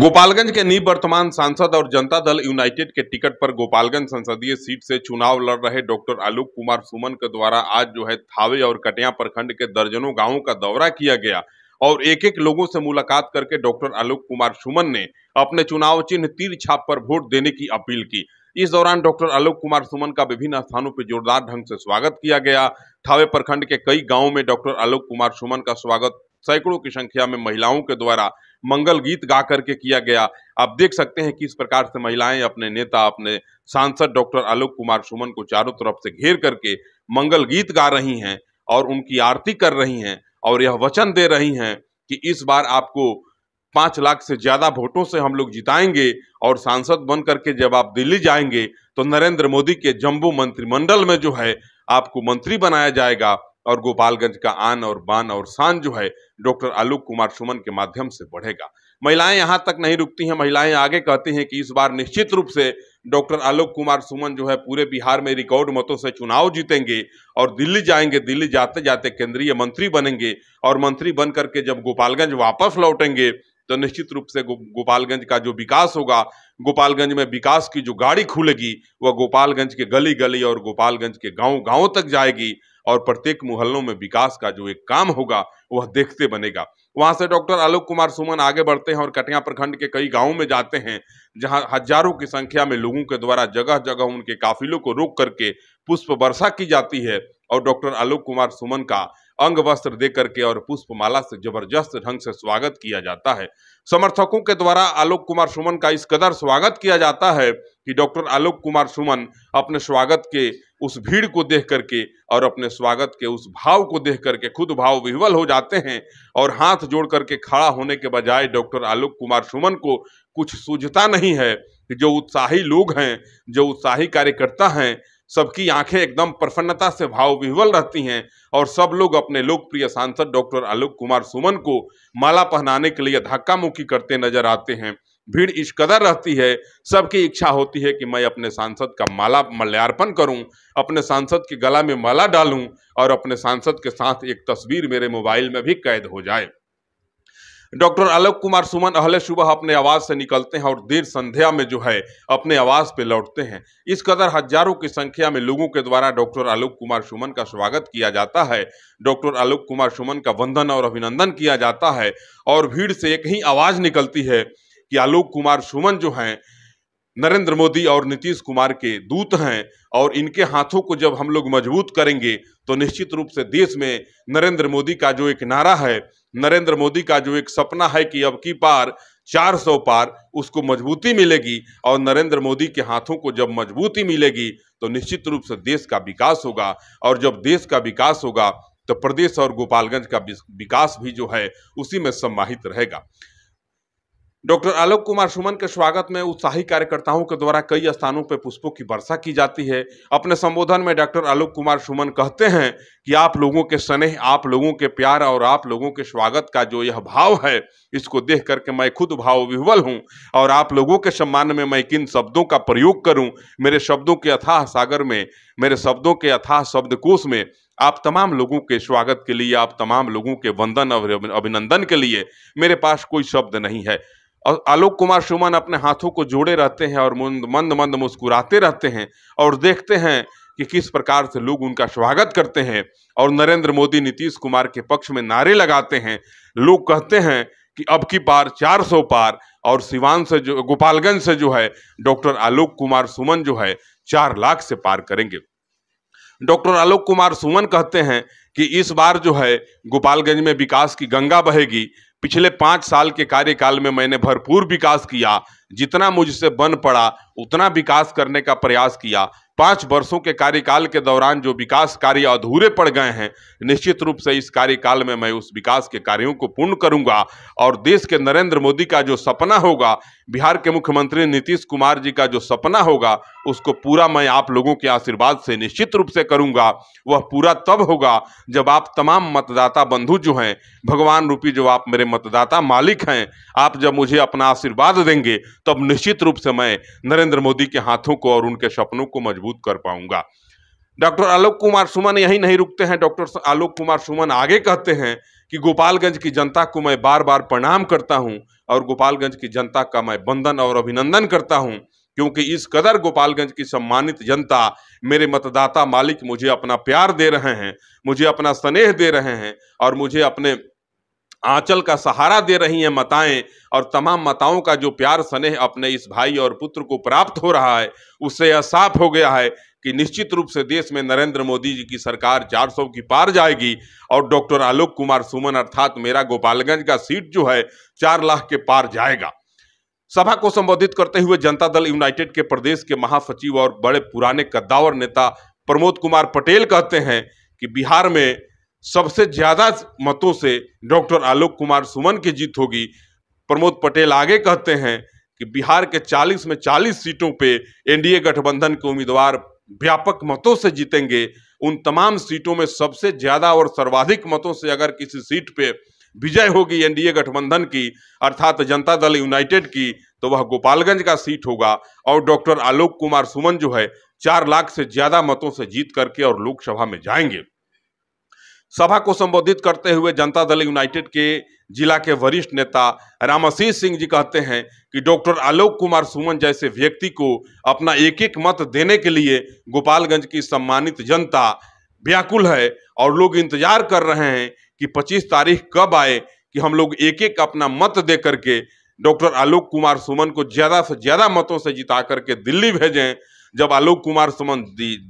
गोपालगंज के निवर्तमान सांसद और जनता दल यूनाइटेड के टिकट पर गोपालगंज संसदीय सीट से चुनाव लड़ रहे डॉक्टर आलोक कुमार सुमन के द्वारा आज जो है थावे और कटिया प्रखंड के दर्जनों गांवों का दौरा किया गया और एक एक लोगों से मुलाकात करके डॉक्टर आलोक कुमार सुमन ने अपने चुनाव चिन्ह तीर छाप पर वोट देने की अपील की इस दौरान डॉक्टर आलोक कुमार सुमन का विभिन्न स्थानों पर जोरदार ढंग से स्वागत किया गया थावे प्रखंड के कई गाँव में डॉक्टर आलोक कुमार सुमन का स्वागत सैकड़ों की संख्या में महिलाओं के द्वारा मंगल गीत गा करके किया गया आप देख सकते हैं किस प्रकार से महिलाएं अपने नेता अपने सांसद डॉक्टर आलोक कुमार सुमन को चारों तरफ से घेर करके मंगल गीत गा रही हैं और उनकी आरती कर रही हैं और यह वचन दे रही हैं कि इस बार आपको पाँच लाख से ज़्यादा वोटों से हम लोग जिताएंगे और सांसद बन करके जब आप दिल्ली जाएंगे तो नरेंद्र मोदी के जम्बू मंत्रिमंडल में जो है आपको मंत्री बनाया जाएगा और गोपालगंज का आन और बान और शान जो है डॉक्टर आलोक कुमार सुमन के माध्यम से बढ़ेगा महिलाएं यहाँ तक नहीं रुकती हैं महिलाएं आगे कहती हैं कि इस बार निश्चित रूप से डॉक्टर आलोक कुमार सुमन जो है पूरे बिहार में रिकॉर्ड मतों से चुनाव जीतेंगे और दिल्ली जाएंगे दिल्ली जाते जाते केंद्रीय मंत्री बनेंगे और मंत्री बन करके जब गोपालगंज वापस लौटेंगे तो निश्चित रूप से गोपालगंज का जो विकास होगा गोपालगंज में विकास की जो गाड़ी खुलेगी वह गोपालगंज के गली गली और गोपालगंज के गांव गांव तक जाएगी और प्रत्येक मोहल्लों में विकास का जो एक काम होगा वह देखते बनेगा वहां से डॉक्टर आलोक कुमार सुमन आगे बढ़ते हैं और कटिया प्रखंड के कई गांवों में जाते हैं जहां हजारों की संख्या में लोगों के द्वारा जगह जगह उनके काफिलों को रोक करके पुष्प वर्षा की जाती है और डॉक्टर आलोक कुमार सुमन का अंग वस्त्र दे करके और पुष्पमाला से जबरदस्त ढंग से स्वागत किया जाता है समर्थकों के द्वारा आलोक कुमार सुमन का इस कदर स्वागत किया जाता है कि डॉक्टर आलोक कुमार सुमन अपने स्वागत के उस भीड़ को देख करके और अपने स्वागत के उस भाव को देख करके खुद भाव विह्वल हो जाते हैं और हाथ जोड़ करके खड़ा होने के बजाय डॉक्टर आलोक कुमार सुमन को कुछ सूझता नहीं है कि जो उत्साही लोग हैं जो उत्साही कार्यकर्ता हैं सबकी आंखें एकदम प्रसन्नता से भाव विह्वल रहती हैं और सब लोग अपने लोकप्रिय सांसद डॉक्टर आलोक कुमार सुमन को माला पहनाने के लिए धक्का मुक्की करते नजर आते हैं भीड़ इस कदर रहती है सबकी इच्छा होती है कि मैं अपने सांसद का माला मल्यार्पण करूं, अपने सांसद के गला में माला डालूं और अपने सांसद के साथ एक तस्वीर मेरे मोबाइल में भी कैद हो जाए डॉक्टर आलोक कुमार सुमन अहले सुबह अपने आवाज से निकलते हैं और देर संध्या में जो है अपने आवाज पे लौटते हैं इस कदर हजारों की संख्या में लोगों के द्वारा डॉक्टर आलोक कुमार सुमन का स्वागत किया जाता है डॉक्टर आलोक कुमार सुमन का वंदन और अभिनंदन किया जाता है और भीड़ से एक ही आवाज निकलती है कि आलोक कुमार सुमन जो हैं नरेंद्र मोदी और नीतीश कुमार के दूत हैं और इनके हाथों को जब हम लोग मजबूत करेंगे तो निश्चित रूप से देश में नरेंद्र मोदी का जो एक नारा है नरेंद्र मोदी का जो एक सपना है कि अब की पार 400 पार उसको मजबूती मिलेगी और नरेंद्र मोदी के हाथों को जब मजबूती मिलेगी तो निश्चित रूप से देश का विकास होगा और जब देश का विकास होगा तो प्रदेश और गोपालगंज का विकास भी जो है उसी में समाहित रहेगा डॉक्टर आलोक कुमार सुमन के स्वागत में उत्साही कार्यकर्ताओं के द्वारा कई स्थानों पर पुष्पों की वर्षा की जाती है अपने संबोधन में डॉक्टर आलोक कुमार सुमन कहते हैं कि आप लोगों के स्नेह आप लोगों के प्यार और आप लोगों के स्वागत का जो यह भाव है इसको देख करके मैं खुद भाव विह्वल हूँ और आप लोगों के सम्मान में मैं किन शब्दों का प्रयोग करूँ मेरे शब्दों के अथाह सागर में मेरे शब्दों के अथाह शब्दकोश में आप तमाम लोगों के स्वागत के लिए आप तमाम लोगों के वंदन और अभिनंदन के लिए मेरे पास कोई शब्द नहीं है और आलोक कुमार सुमन अपने हाथों को जोड़े रहते हैं और मंद मंद मंद मुस्कुराते रहते हैं और देखते हैं कि किस प्रकार से लोग उनका स्वागत करते हैं और नरेंद्र मोदी नीतीश कुमार के पक्ष में नारे लगाते हैं लोग कहते हैं कि अब की पार 400 पार और सिवान से जो गोपालगंज से जो है डॉक्टर आलोक कुमार सुमन जो है चार लाख से पार करेंगे डॉक्टर आलोक कुमार सुमन कहते हैं कि इस बार जो है गोपालगंज में विकास की गंगा बहेगी पिछले पाँच साल के कार्यकाल में मैंने भरपूर विकास किया जितना मुझसे बन पड़ा उतना विकास करने का प्रयास किया पाँच वर्षों के कार्यकाल के दौरान जो विकास कार्य अधूरे पड़ गए हैं निश्चित रूप से इस कार्यकाल में मैं उस विकास के कार्यों को पूर्ण करूंगा और देश के नरेंद्र मोदी का जो सपना होगा बिहार के मुख्यमंत्री नीतीश कुमार जी का जो सपना होगा उसको पूरा मैं आप लोगों के आशीर्वाद से निश्चित रूप से करूंगा वह पूरा तब होगा जब आप तमाम मतदाता बंधु जो हैं भगवान रूपी जो आप मेरे मतदाता मालिक हैं आप जब मुझे अपना आशीर्वाद देंगे तब निश्चित रूप से मैं नरेंद्र मोदी के हाथों को और उनके सपनों को मजबूत मजबूत कर पाऊंगा डॉक्टर आलोक कुमार सुमन यही नहीं रुकते हैं डॉक्टर आलोक कुमार सुमन आगे कहते हैं कि गोपालगंज की जनता को मैं बार बार प्रणाम करता हूं और गोपालगंज की जनता का मैं बंधन और अभिनंदन करता हूं क्योंकि इस कदर गोपालगंज की सम्मानित जनता मेरे मतदाता मालिक मुझे अपना प्यार दे रहे हैं मुझे अपना स्नेह दे रहे हैं और मुझे अपने आंचल का सहारा दे रही हैं माताएं और तमाम माताओं का जो प्यार स्नेह अपने इस भाई और पुत्र को प्राप्त हो रहा है उससे यह साफ हो गया है कि निश्चित रूप से देश में नरेंद्र मोदी जी की सरकार 400 की पार जाएगी और डॉक्टर आलोक कुमार सुमन अर्थात मेरा गोपालगंज का सीट जो है चार लाख के पार जाएगा सभा को संबोधित करते हुए जनता दल यूनाइटेड के प्रदेश के महासचिव और बड़े पुराने कद्दावर नेता प्रमोद कुमार पटेल कहते हैं कि बिहार में सबसे ज्यादा मतों से डॉक्टर आलोक कुमार सुमन की जीत होगी प्रमोद पटेल आगे कहते हैं कि बिहार के 40 में 40 सीटों पे एनडीए गठबंधन के उम्मीदवार व्यापक मतों से जीतेंगे उन तमाम सीटों में सबसे ज्यादा और सर्वाधिक मतों से अगर किसी सीट पे विजय होगी एनडीए गठबंधन की अर्थात जनता दल यूनाइटेड की तो वह गोपालगंज का सीट होगा और डॉक्टर आलोक कुमार सुमन जो है चार लाख से ज्यादा मतों से जीत करके और लोकसभा में जाएंगे सभा को संबोधित करते हुए जनता दल यूनाइटेड के जिला के वरिष्ठ नेता रामाशीष सिंह जी कहते हैं कि डॉक्टर आलोक कुमार सुमन जैसे व्यक्ति को अपना एक एक मत देने के लिए गोपालगंज की सम्मानित जनता व्याकुल है और लोग इंतजार कर रहे हैं कि 25 तारीख कब आए कि हम लोग एक एक अपना मत दे करके डॉक्टर आलोक कुमार सुमन को ज़्यादा से ज़्यादा मतों से जिता करके दिल्ली भेजें जब आलोक कुमार सुमन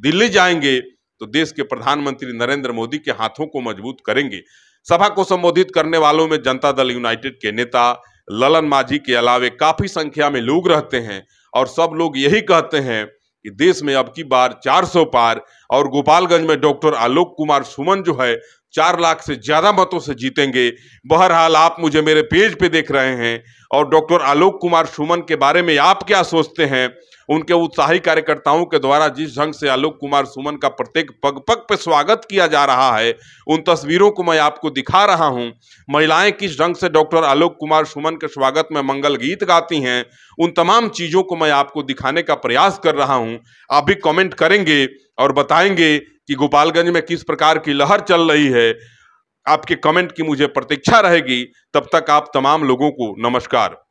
दिल्ली जाएंगे तो देश के प्रधानमंत्री नरेंद्र मोदी के हाथों को मजबूत करेंगे सभा को संबोधित करने वालों में जनता दल यूनाइटेड के नेता ललन माझी के अलावे काफी संख्या में लोग रहते हैं और सब लोग यही कहते हैं कि देश में अब की बार 400 पार और गोपालगंज में डॉक्टर आलोक कुमार सुमन जो है चार लाख से ज्यादा मतों से जीतेंगे बहरहाल आप मुझे मेरे पेज पे देख रहे हैं और डॉक्टर आलोक कुमार सुमन के बारे में आप क्या सोचते हैं उनके उत्साही कार्यकर्ताओं के द्वारा जिस ढंग से आलोक कुमार सुमन का प्रत्येक पग पग पर स्वागत किया जा रहा है उन तस्वीरों को मैं आपको दिखा रहा हूं महिलाएं किस ढंग से डॉक्टर आलोक कुमार सुमन के स्वागत में मंगल गीत गाती हैं उन तमाम चीज़ों को मैं आपको दिखाने का प्रयास कर रहा हूँ आप भी कॉमेंट करेंगे और बताएंगे कि गोपालगंज में किस प्रकार की लहर चल रही है आपके कमेंट की मुझे प्रतीक्षा रहेगी तब तक आप तमाम लोगों को नमस्कार